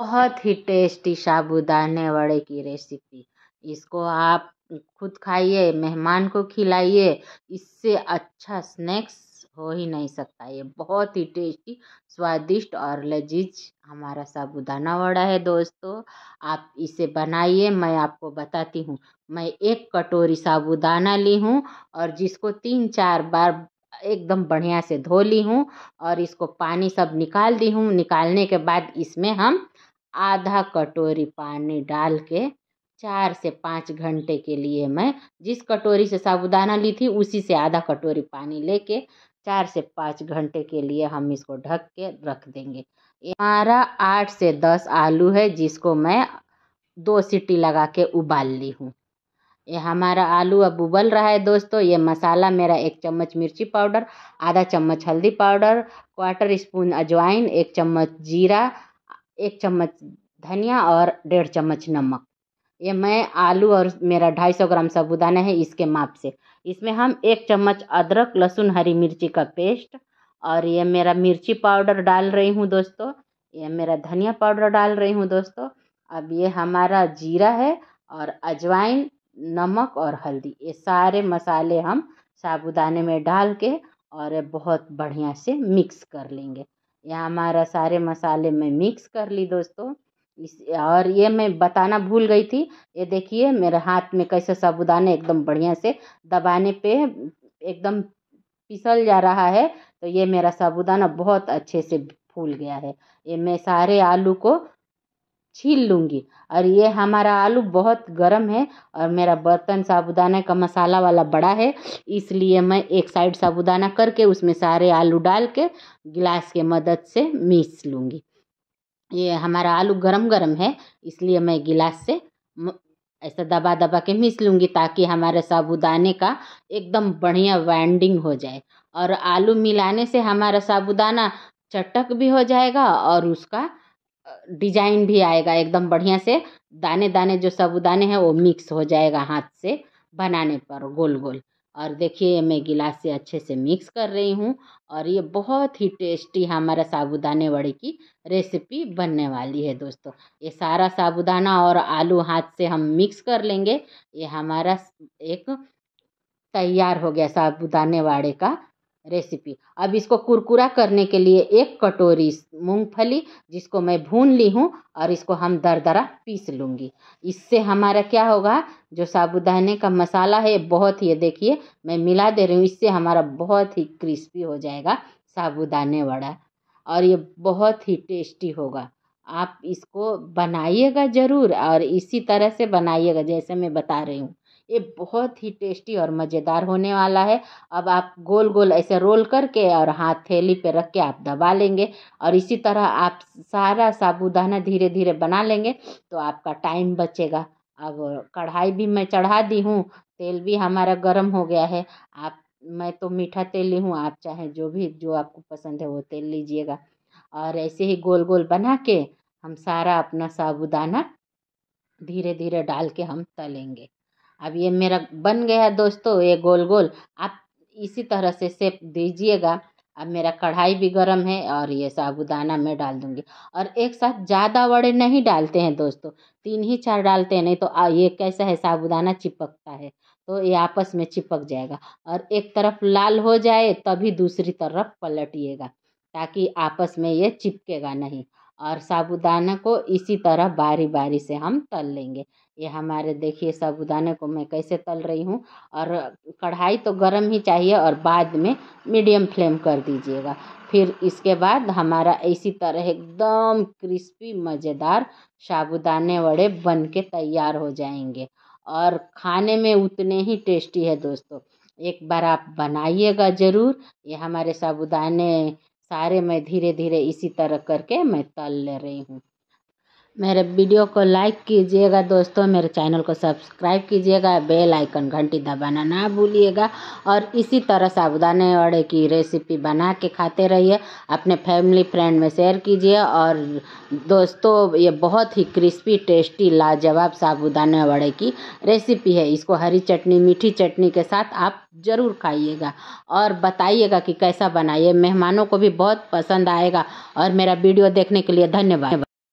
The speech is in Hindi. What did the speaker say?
बहुत ही टेस्टी साबूदाने वड़े की रेसिपी इसको आप खुद खाइए मेहमान को खिलाइए इससे अच्छा स्नैक्स हो ही नहीं सकता ये बहुत ही टेस्टी स्वादिष्ट और लजीज हमारा साबूदाना वड़ा है दोस्तों आप इसे बनाइए मैं आपको बताती हूँ मैं एक कटोरी साबूदाना ली हूँ और जिसको तीन चार बार एकदम बढ़िया से धो ली हूँ और इसको पानी सब निकाल दी हूँ निकालने के बाद इसमें हम आधा कटोरी पानी डाल के चार से पाँच घंटे के लिए मैं जिस कटोरी से साबुदाना ली थी उसी से आधा कटोरी पानी लेके चार से पाँच घंटे के लिए हम इसको ढक के रख देंगे हमारा आठ से दस आलू है जिसको मैं दो सीटी लगा के उबाल ली हूँ ये हमारा आलू अब उबल रहा है दोस्तों ये मसाला मेरा एक चम्मच मिर्ची पाउडर आधा चम्मच हल्दी पाउडर क्वार्टर स्पून अजवाइन एक चम्मच जीरा एक चम्मच धनिया और डेढ़ चम्मच नमक ये मैं आलू और मेरा ढाई सौ ग्राम साबूदाना है इसके माप से इसमें हम एक चम्मच अदरक लहसुन हरी मिर्ची का पेस्ट और ये मेरा मिर्ची पाउडर डाल रही हूँ दोस्तों ये मेरा धनिया पाउडर डाल रही हूँ दोस्तों अब ये हमारा जीरा है और अजवाइन नमक और हल्दी ये सारे मसाले हम साबूदाने में डाल के और बहुत बढ़िया से मिक्स कर लेंगे यह हमारा सारे मसाले मैं मिक्स कर ली दोस्तों इस और ये मैं बताना भूल गई थी ये देखिए मेरे हाथ में कैसे साबुदाना एकदम बढ़िया से दबाने पे एकदम पिसल जा रहा है तो ये मेरा साबुदाना बहुत अच्छे से फूल गया है ये मैं सारे आलू को छील लूँगी और ये हमारा आलू बहुत गर्म है और मेरा बर्तन साबुदाना का मसाला वाला बड़ा है इसलिए मैं एक साइड साबुदाना करके उसमें सारे आलू डाल के गिलास के मदद से मीस लूँगी ये हमारा आलू गरम गरम है इसलिए मैं गिलास से ऐसा दबा दबा के मिस लूँगी ताकि हमारे साबुदाने का एकदम बढ़िया वाइंडिंग हो जाए और आलू मिलाने से हमारा साबुदाना चटक भी हो जाएगा और उसका डिजाइन भी आएगा एकदम बढ़िया से दाने दाने जो साबुदाने हैं वो मिक्स हो जाएगा हाथ से बनाने पर गोल गोल और देखिए मैं गिलास से अच्छे से मिक्स कर रही हूँ और ये बहुत ही टेस्टी हमारा साबुदाने वड़े की रेसिपी बनने वाली है दोस्तों ये सारा साबुदाना और आलू हाथ से हम मिक्स कर लेंगे ये हमारा एक तैयार हो गया साबुदाने वाड़े का रेसिपी अब इसको कुरकुरा करने के लिए एक कटोरी मूंगफली जिसको मैं भून ली हूँ और इसको हम दरदरा पीस लूँगी इससे हमारा क्या होगा जो साबुदाने का मसाला है बहुत ही देखिए मैं मिला दे रही हूँ इससे हमारा बहुत ही क्रिस्पी हो जाएगा साबुदाने वड़ा और ये बहुत ही टेस्टी होगा आप इसको बनाइएगा ज़रूर और इसी तरह से बनाइएगा जैसे मैं बता रही हूँ ये बहुत ही टेस्टी और मज़ेदार होने वाला है अब आप गोल गोल ऐसे रोल करके और हाथ थैली पे रख के आप दबा लेंगे और इसी तरह आप सारा साबूदाना धीरे धीरे बना लेंगे तो आपका टाइम बचेगा अब कढ़ाई भी मैं चढ़ा दी हूँ तेल भी हमारा गर्म हो गया है आप मैं तो मीठा तेल ली हूँ आप चाहे जो भी जो आपको पसंद है वो तेल लीजिएगा और ऐसे ही गोल गोल बना के हम सारा अपना साबूदाना धीरे धीरे डाल के हम तलेंगे अब ये मेरा बन गया दोस्तों ये गोल गोल आप इसी तरह से सेप दीजिएगा अब मेरा कढ़ाई भी गर्म है और ये साबुदाना मैं डाल दूँगी और एक साथ ज़्यादा वड़े नहीं डालते हैं दोस्तों तीन ही चार डालते हैं नहीं तो ये कैसा है साबुदाना चिपकता है तो ये आपस में चिपक जाएगा और एक तरफ लाल हो जाए तभी दूसरी तरफ पलटिएगा ताकि आपस में ये चिपकेगा नहीं और साबुदाना को इसी तरह बारी बारी से हम तल लेंगे ये हमारे देखिए साबुदाने को मैं कैसे तल रही हूँ और कढ़ाई तो गर्म ही चाहिए और बाद में मीडियम फ्लेम कर दीजिएगा फिर इसके बाद हमारा इसी तरह एकदम क्रिस्पी मज़ेदार साबूदाने वड़े बन के तैयार हो जाएंगे और खाने में उतने ही टेस्टी है दोस्तों एक बार आप बनाइएगा ज़रूर ये हमारे साबुदाने सारे मैं धीरे धीरे इसी तरह करके मैं तल ले रही हूँ मेरे वीडियो को लाइक कीजिएगा दोस्तों मेरे चैनल को सब्सक्राइब कीजिएगा बेल आइकन घंटी दबाना ना भूलिएगा और इसी तरह साबुदाने वड़े की रेसिपी बना के खाते रहिए अपने फैमिली फ्रेंड में शेयर कीजिए और दोस्तों ये बहुत ही क्रिस्पी टेस्टी लाजवाब साबुदाने वड़े की रेसिपी है इसको हरी चटनी मीठी चटनी के साथ आप ज़रूर खाइएगा और बताइएगा कि कैसा बनाइए मेहमानों को भी बहुत पसंद आएगा और मेरा वीडियो देखने के लिए धन्यवाद